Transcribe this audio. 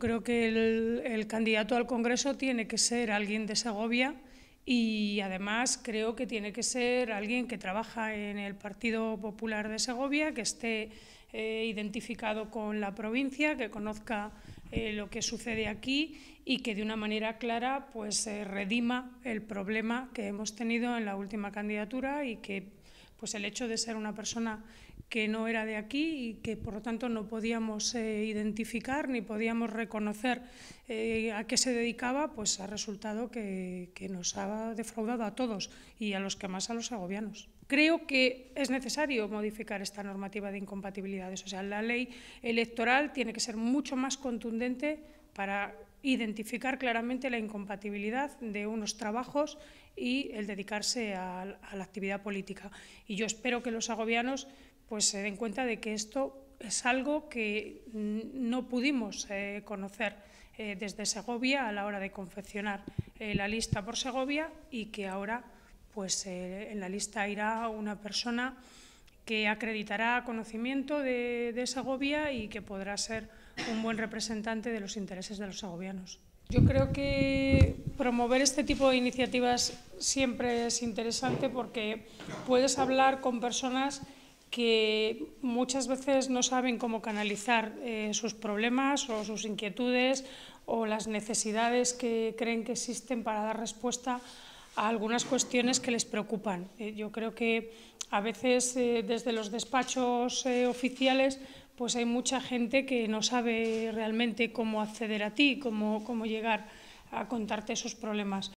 creo que el, candidato al Congreso tiene que ser alguien de Segovia y además creo que tiene que ser alguien que trabaja en el Partido Popular de Segovia, que esté eh, identificado con la provincia, que conozca eh, lo que sucede aquí y que de una manera clara pues eh, redima el problema que hemos tenido en la última candidatura y que pues el hecho de ser una persona que no era de aquí y que por lo tanto no podíamos eh, identificar ni podíamos reconocer eh, a qué se dedicaba, pues ha resultado que, nos ha defraudado a todos y a los que más a los agobianos. Creo que es necesario modificar esta normativa de incompatibilidades. O sea, la ley electoral tiene que ser mucho más contundente para identificar claramente la incompatibilidad de unos trabajos y el dedicarse a, a, la actividad política. Y yo espero que los agobianos pues se den cuenta de que esto es algo que no pudimos eh, conocer eh, desde Segovia a la hora de confeccionar eh, la lista por Segovia y que ahora pues en la lista irá una persona que acreditará conocimiento de, de Segovia y que podrá ser un buen representante de los intereses de los segovianos. Yo creo que promover este tipo de iniciativas siempre es interesante porque puedes hablar con personas que muchas veces no saben cómo canalizar eh, sus problemas o sus inquietudes o las necesidades que creen que existen para dar respuesta a algunas cuestiones que les preocupan. Eh, yo creo que a veces eh, desde los despachos oficiales pues hay mucha gente que no sabe realmente cómo acceder a ti, cómo, cómo llegar a contarte sus problemas.